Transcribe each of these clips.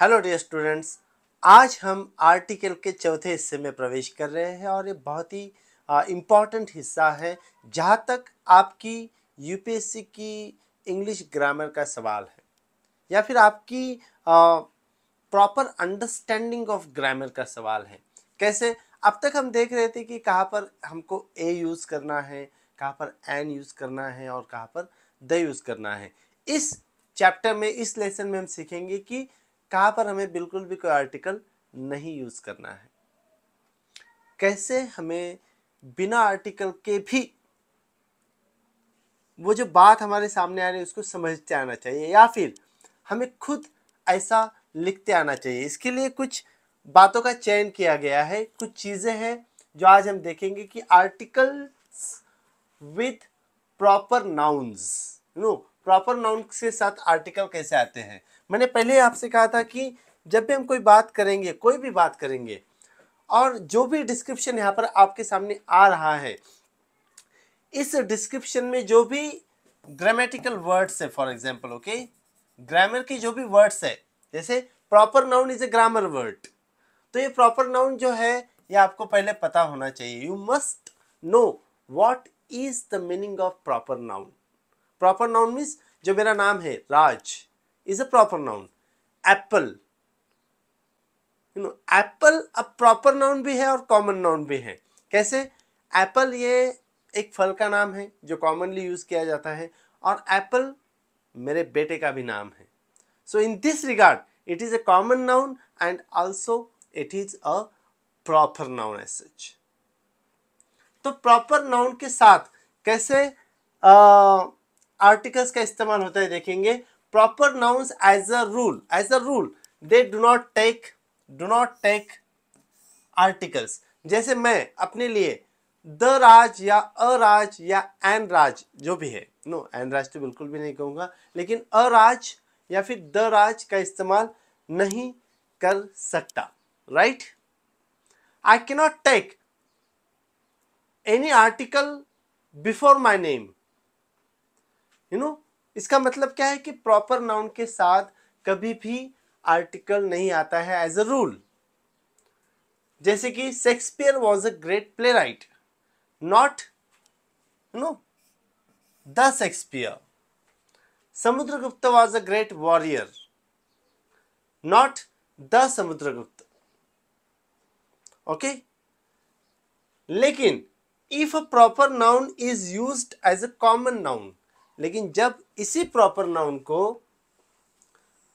Hello dear students आज हम article के चौथे हिस्से में प्रवेश कर रहे हैं और ये बहुत ही इम्पॉर्टेंट हिस्सा है जहाँ तक आपकी यूपीएससी की इंग्लिश ग्रामर का सवाल है या फिर आपकी प्रॉपर अंडरस्टैंडिंग ऑफ ग्रामर का सवाल है कैसे अब तक हम देख रहे थे कि कहाँ पर हमको ए यूज़ करना है कहाँ पर एन यूज़ करना है और कहाँ पर द यूज़ करना है इस चैप्टर में इस लेसन में हम सीखेंगे कि कहाँ पर हमें बिल्कुल भी कोई आर्टिकल नहीं यूज़ करना है कैसे हमें बिना आर्टिकल के भी वो जो बात हमारे सामने आ रही है उसको समझते आना चाहिए या फिर हमें खुद ऐसा लिखते आना चाहिए इसके लिए कुछ बातों का चयन किया गया है कुछ चीज़ें हैं जो आज हम देखेंगे कि articles with proper nouns no proper noun के साथ आर्टिकल कैसे आते हैं मैंने पहले आपसे कहा था कि जब भी हम कोई बात करेंगे कोई भी बात करेंगे और जो भी डिस्क्रिप्शन यहाँ पर आपके सामने आ रहा है इस डिस्क्रिप्शन में जो भी ग्रामेटिकल वर्ड्स है फॉर एग्जाम्पल ओके ग्रामर के जो भी वर्ड्स है जैसे proper noun is a grammar word तो ये प्रॉपर नाउन जो है ये आपको पहले पता होना चाहिए you must know what is the meaning of proper noun proper noun means जो मेरा नाम है Raj is a proper noun apple you know apple अब प्रॉपर नाउन भी है और कॉमन नाउन भी है कैसे एप्पल ये एक फल का नाम है जो कॉमनली यूज़ किया जाता है और एप्पल मेरे बेटे का भी नाम है so in this regard it is a common noun and also it is a proper noun as such तो प्रॉपर नाउन के साथ कैसे आर्टिकल्स का इस्तेमाल होता है देखेंगे proper nouns as a rule as a rule they do not take do not take articles जैसे मैं अपने लिए द राज या अ राज या एन राज जो भी है नो no, एन राज तो बिल्कुल भी नहीं कहूँगा लेकिन अ राज या फिर द राज का इस्तेमाल नहीं कर सकता right I can not take any article before my name you know इसका मतलब क्या है कि प्रॉपर नाउन के साथ कभी भी आर्टिकल नहीं आता है एज अ रूल जैसे कि Shakespeare was a great playwright not no the Shakespeare Samudragupta was a great warrior not the Samudragupta okay लेकिन if a proper noun is use as a common noun लेकिन जब इसी proper noun को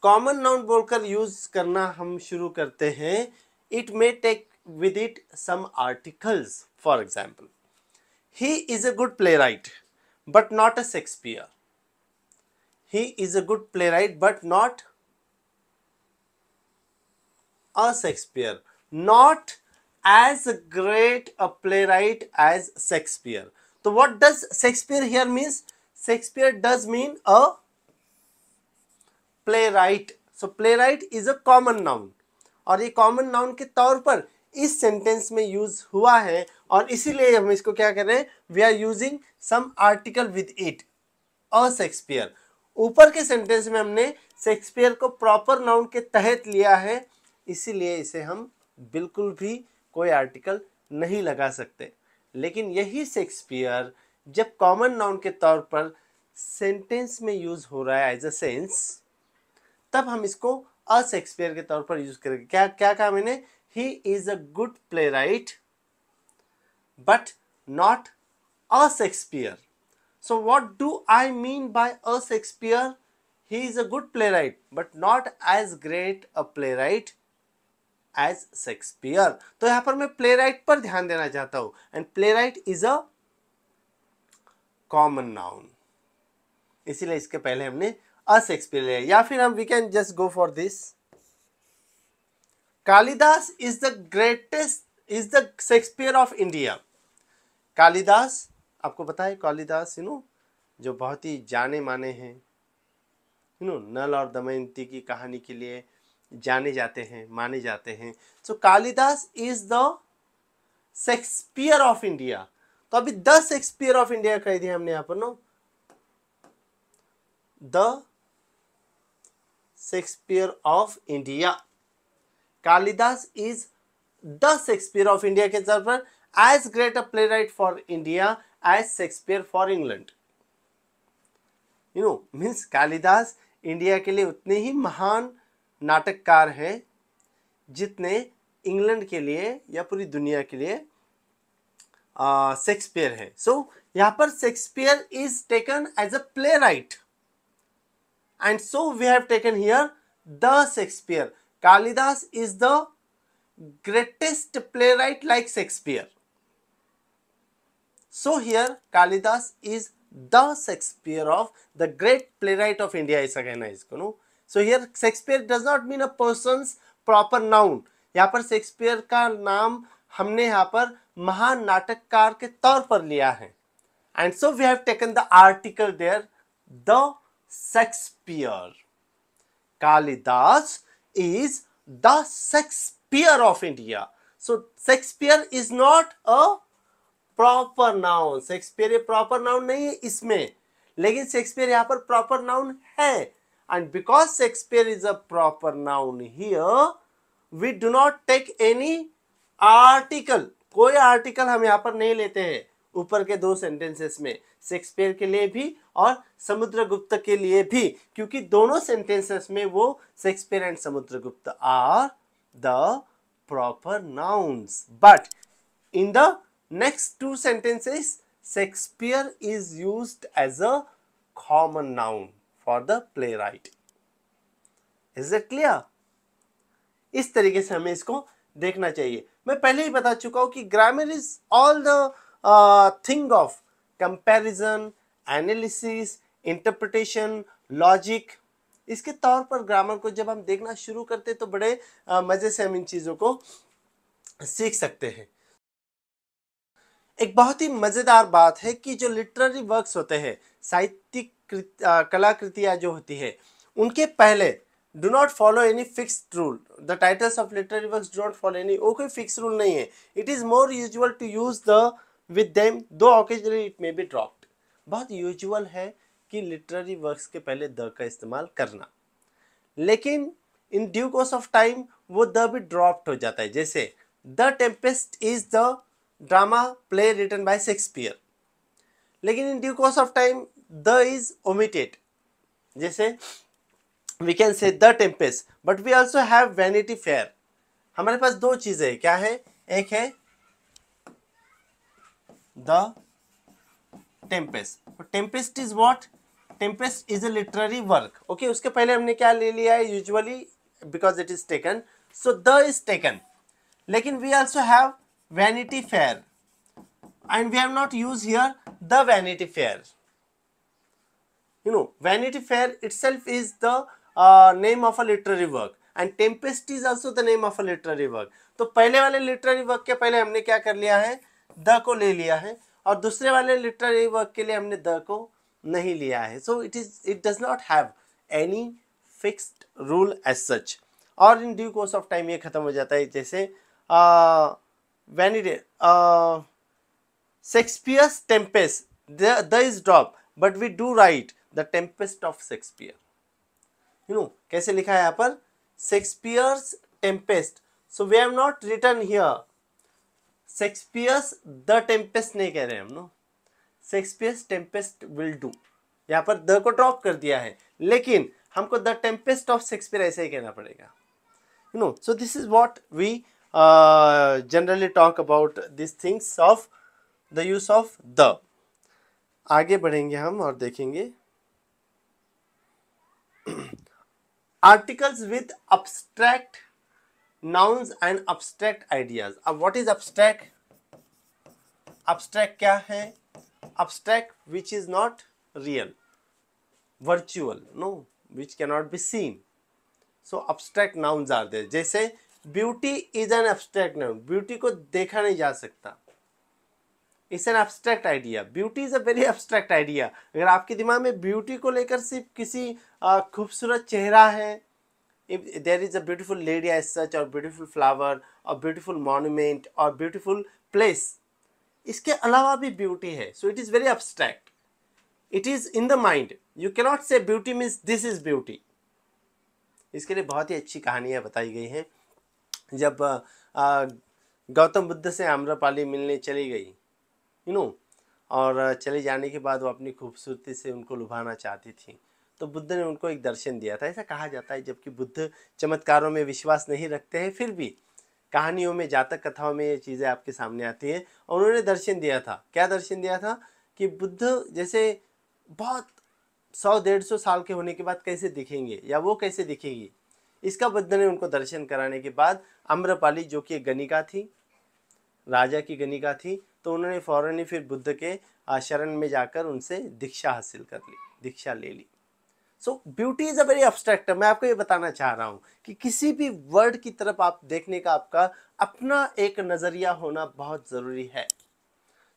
common noun बोलकर use करना हम शुरू करते हैं it may take with it some articles for example he is a good playwright but not a Shakespeare he is a good playwright but not a Shakespeare not as great a playwright as Shakespeare तो what does Shakespeare here means Shakespeare does mean a playwright so playwright is a common noun और ये common noun के तौर पर इस sentence में use हुआ है और इसीलिए हम इसको क्या कर रहे हैं we are using some article with it a Shakespeare ऊपर के सेंटेंस में हमने शेक्सपियर को प्रॉपर नाउन के तहत लिया है इसीलिए इसे हम बिल्कुल भी कोई आर्टिकल नहीं लगा सकते लेकिन यही शेक्सपियर जब कॉमन नाउन के तौर पर सेंटेंस में यूज हो रहा है एज अ सेंस तब हम इसको अ शेक्सपियर के तौर पर यूज करेंगे क्या क्या कहा मैंने he is a good playwright but not a Shakespeare so what do I mean by a Shakespeare he is a good playwright but not as great a playwright as Shakespeare तो यहां पर मैं right पर ध्यान देना चाहता and and playwright is a common noun इसीलिए इसके पहले हमने अस एक्सप्लेन लिया या फिर हम we can just go for this Kalidas is the greatest is the Shakespeare of India Kalidas आपको पता है कालिदास यू नो जो बहुत ही जाने माने हैं यू नो नल और दमयंती की कहानी के लिए जाने जाते हैं माने जाते हैं so so, Kalidas is the Shakespeare of India तो अभी द शेक्सपियर ऑफ इंडिया कह दिया हमने यहां पर no the Shakespeare of India Kalidas is the Shakespeare of India के तौर पर as great a playwright for India as Shakespeare for England you know means Kalidas India के लिए उतने ही महान नाटककार हैं जितने इंग्लैंड के लिए या पूरी दुनिया के लिए शेक्सपियर है सो so, यहां पर Shakespeare is taken as a playwright and so we have taken here the Shakespeare Kalidas is the greatest playwright like Shakespeare so here Kalidas is the Shakespeare of the great playwright of India ऐसा कहना है इसको so here Shakespeare does not mean a person proper noun यहां पर Shakespeare का नाम हमने यहां पर महान नाटककार के तौर पर लिया है and so we have taken the article there the Shakespeare Kalidas is the Shakespeare of India so Shakespeare is not a proper noun Shakespeare a proper noun नहीं है इसमें लेकिन शेक्सपियर यहां पर प्रॉपर नाउन है and because Shakespeare is a proper noun here we do not take any article कोई article हम यहाँ पर नहीं लेते हैं ऊपर के दो सेंटेंसेस में शेक्सपियर के लिए भी और समुद्रगुप्त के लिए भी क्योंकि दोनों सेंटेंसेस में वो Shakespeare and Samudragupta are the proper but in the next two sentences Shakespeare is use as a common noun for the playwright is it clear इस तरीके से हमें इसको देखना चाहिए मैं पहले ही बता चुका हूँ कि grammar is all the thing of comparison analysis interpretation logic इसके तौर पर ग्रामर को जब हम देखना शुरू करते तो बड़े uh, मज़े से हम इन चीज़ों को सीख सकते हैं एक बहुत ही मज़ेदार बात है कि जो लिटरेरी वर्क्स होते हैं साहित्यिक uh, कलाकृतियाँ जो होती है उनके पहले do not follow any fix rule the titles of literary work do not follow any वो कोई फिक्स रूल नहीं है it is more usual to use the with them though occasionally it may be dropped बहुत usual है कि literary works के पहले the का इस्तेमाल करना लेकिन in due course of time वो द भी ड्रॉप्ड हो जाता है जैसे the tempest is the drama play written by Shakespeare लेकिन in due course of time the is omitted जैसे we can say the tempest but we also have vanity fair हमारे पास दो चीज़ें क्या है एक है the tempest tempest is what tempest is a literary work okay उसके पहले हमने क्या ले लिया है usually because it is taken so the is taken लेकिन we also have vanity fair and we have not use here the vanity fair you know vanity fair itself is the name of a a work and tempest is also the name of a literary work तो पहले वाले literary work के पहले हमने क्या कर लिया है द को ले लिया है और दूसरे वाले लिटरेरी वर्क के लिए हमने द को नहीं लिया है so it is it does not have any fixed rule as such और in due course of time ये खत्म हो जाता है जैसे वैनिडे Shakespeare's tempest the is drop but we do write the tempest of Shakespeare you know कैसे लिखा है यहाँ पर Shakespeare's tempest so we have not written here Shakespeare's the tempest नहीं कह रहे हम no Shakespeare's tempest will do यहाँ पर द को ड्रॉप कर दिया है लेकिन हमको द टेम्पेस्ट ऑफ शेक्सपियर ऐसे ही कहना पड़ेगा you know so this is what we generally talk about this things of the use of the आगे बढ़ेंगे हम और देखेंगे articles with abstract nouns and abstract ideas अब व्हाट इज अब्स्ट्रैक्ट अब्स्ट्रैक्ट क्या है abstract which is not real virtual no which can not be seen so abstract nouns are there जैसे beauty is an abstract noun beauty को देखा नहीं जा सकता it's an abstract idea beauty is a very abstract idea अगर आपके दिमाग में ब्यूटी को लेकर सिर्फ किसी खूबसूरत चेहरा है if there is a beautiful lady as such और ब्यूटिफुल फ्लावर और ब्यूटिफुल मॉन्यूमेंट और ब्यूटिफुल प्लेस इसके अलावा भी ब्यूटी है so it is very abstract it is in the mind you cannot say beauty means this is beauty इसके लिए बहुत ही अच्छी कहानियाँ बताई गई हैं जब गौतम बुद्ध से आम्रपाली मिलने चली गई यू नो और चले जाने के बाद वो अपनी खूबसूरती से उनको लुभाना चाहती थी तो बुद्ध ने उनको एक दर्शन दिया था ऐसा कहा जाता है जबकि बुद्ध चमत्कारों में विश्वास नहीं रखते हैं फिर भी कहानियों में जातक कथाओं में ये चीज़ें आपके सामने आती हैं और उन्होंने दर्शन दिया था क्या दर्शन दिया था कि बुद्ध जैसे बहुत सौ डेढ़ सौ साल के होने के बाद कैसे दिखेंगे या वो कैसे दिखेगी इसका बुद्ध ने उनको दर्शन कराने के बाद अम्रपाली जो कि गणिका थी राजा की गणिका थी तो उन्होंने फ़ौरन ही फिर बुद्ध के आचरण में जाकर उनसे दीक्षा हासिल कर ली दीक्षा ले ली so beauty is a very abstract मैं आपको ये बताना चाह रहा हूँ कि किसी भी वर्ड की तरफ आप देखने का आपका अपना एक नज़रिया होना बहुत ज़रूरी है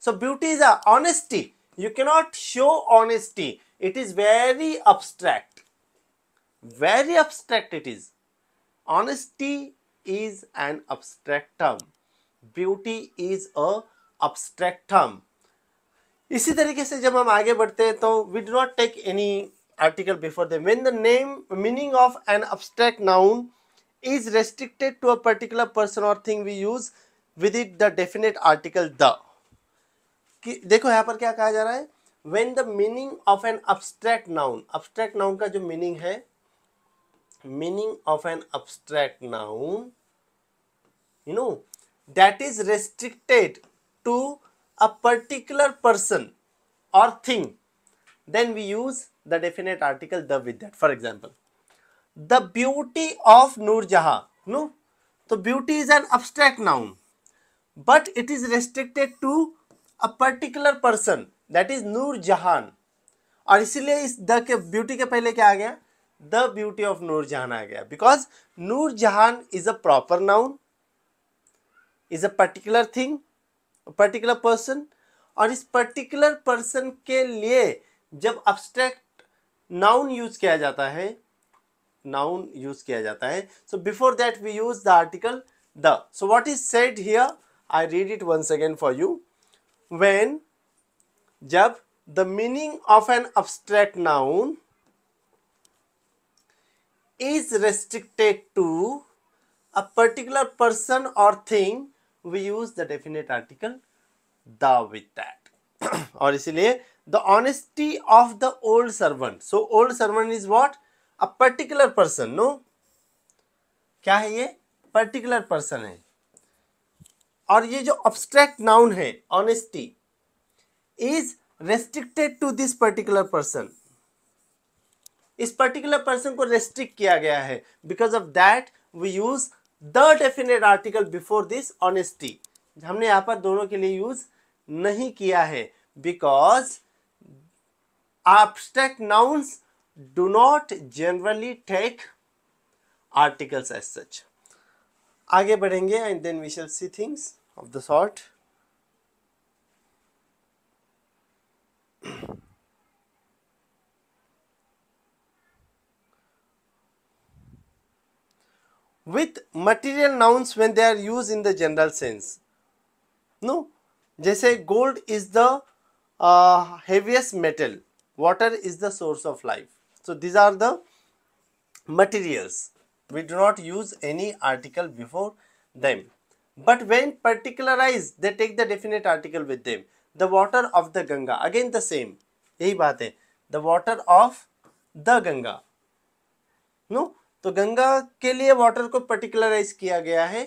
so beauty is honesty you can not show honesty it is very abstract very abstract it is honesty is an abstract beauty is a abstract term इसी तरीके से जब हम आगे बढ़ते हैं तो we do not take any article before them when the name meaning of an abstract noun is restricted to a particular person or thing we use with it the definite article the कि देखो यहाँ पर क्या कहा जा रहा है when the meaning of an abstract noun abstract noun का जो meaning है meaning of an abstract noun you know that is restricted to a particular person और thing then we use the definite article the with for example the beauty of Nurjahan no तो beauty is an abstract noun but it is restricted to a particular person that is Nurjahan और इसीलिए इस the के beauty के पहले क्या आ गया the beauty of नूर जहान आ गया because Nur Jahan is a proper noun is a particular thing particular person और इस पर्टिकुलर पर्सन के लिए जब अब्स्ट्रैक्ट नाउन यूज किया जाता है नाउन यूज किया जाता है so before that we use the article the so what is said here I read it once again for you when जब the meaning of an abstract noun is restricted to a particular person और thing we use the definite article the with that और इसीलिए the honesty of the old servant so old servant is what a particular person no क्या है ये particular person है और ये जो ऑब्स्ट्रैक्ट नाउन है honesty is restricted to this particular person इस पर्टिकुलर पर्सन को रेस्ट्रिक्ट किया गया है because of that we use the definite article before this honesty हमने यहां पर दोनों के लिए यूज नहीं किया है because abstract nouns do not generally take articles as such आगे बढ़ेंगे and then we shall see things of the short with material nouns when they are used in the general sense. No, जैसे gold is the uh, heaviest metal, water is the source of life. So these are the materials. We do not use any article before them. But when particularized, they take the definite article with them. The water of the Ganga, again the same. यही बात है. The water of the Ganga. No, तो गंगा के लिए water को पर्टिकुलराइज किया गया है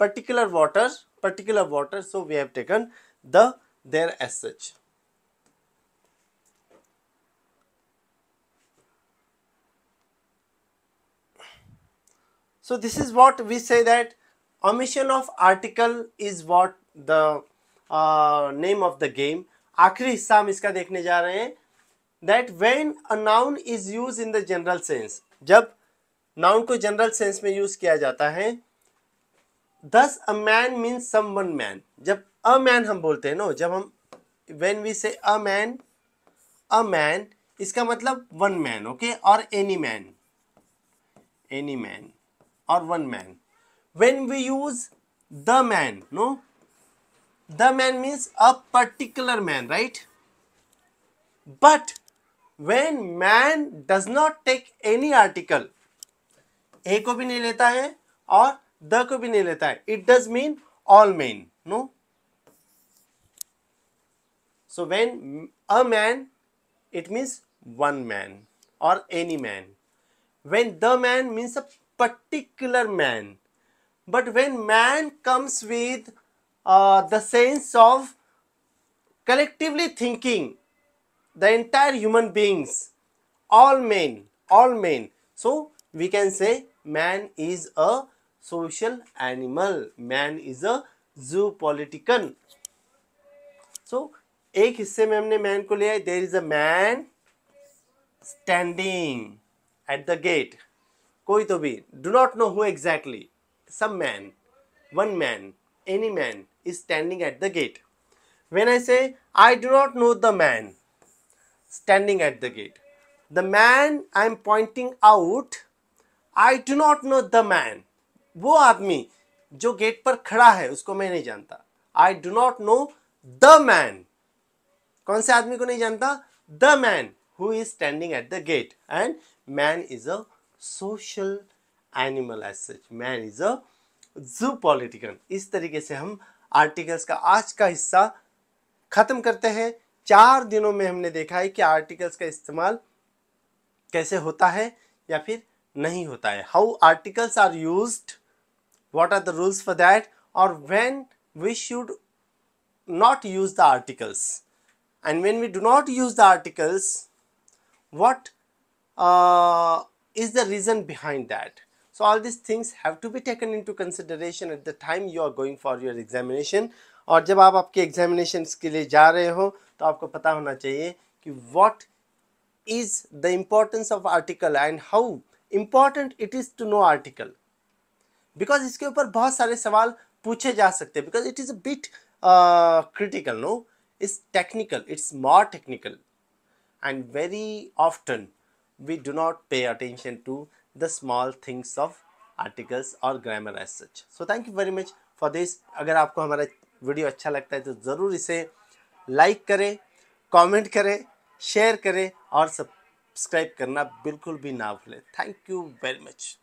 particular water particular water so we have taken the there as such so this is what we say that omission of article is what the name of the game आखिरी हिस्सा हम इसका देखने जा रहे हैं that when a noun is use in the general sense जब noun को जनरल सेंस में यूज किया जाता है thus a man means some one man जब अ मैन हम बोलते हैं नो जब हम वेन वी से अ मैन अ मैन इसका मतलब वन मैन ओके और एनी मैन एनी मैन और one man when we use the man no the man means a particular man right but when man does not take any article a को भी नहीं लेता है और the को भी नहीं लेता है it does mean all men no so when a man it means one man और any man when the man means a particular man but when man comes with the sense of collectively thinking the entire human beings all men all men so we can say man is a social animal man is a zoo zoopolitan so ek hisse mein humne man ko liya there is a man standing at the gate koi to do not know who exactly some man one man any man is standing at the gate when i say i do not know the man standing at the gate the man i am pointing out I do not no the man वो आदमी जो gate पर खड़ा है उसको मैं नहीं जानता I do not no the man कौन से आदमी को नहीं जानता the man who is standing at the gate and man is a social animal as such man is a zoon politikon इस तरीके से हम आर्टिकल्स का आज का हिस्सा खत्म करते हैं चार दिनों में हमने देखा है कि आर्टिकल्स का इस्तेमाल कैसे होता है या फिर नहीं होता है how articles are use what are the rules for that और when we should not use the articles and when we do not use the articles what is the reason behind that so all this things have to be taken into consideration at the time you are going for your examination और जब आप आपके examination के लिए जा रहे हो तो आपको पता होना चाहिए कि what is the importance of article and how important it is to know article because इसके ऊपर बहुत सारे सवाल पूछे जा सकते हैं because it is a bit critical no it's technical it's more technical and very often we do not pay attention to the small things of articles और grammar as such so thank you very much for this अगर आपको हमारा video अच्छा लगता है तो ज़रूर इसे लाइक करें कॉमेंट करें शेयर करें और सब सब्सक्राइब करना बिल्कुल भी ना भूलें थैंक यू वेरी मच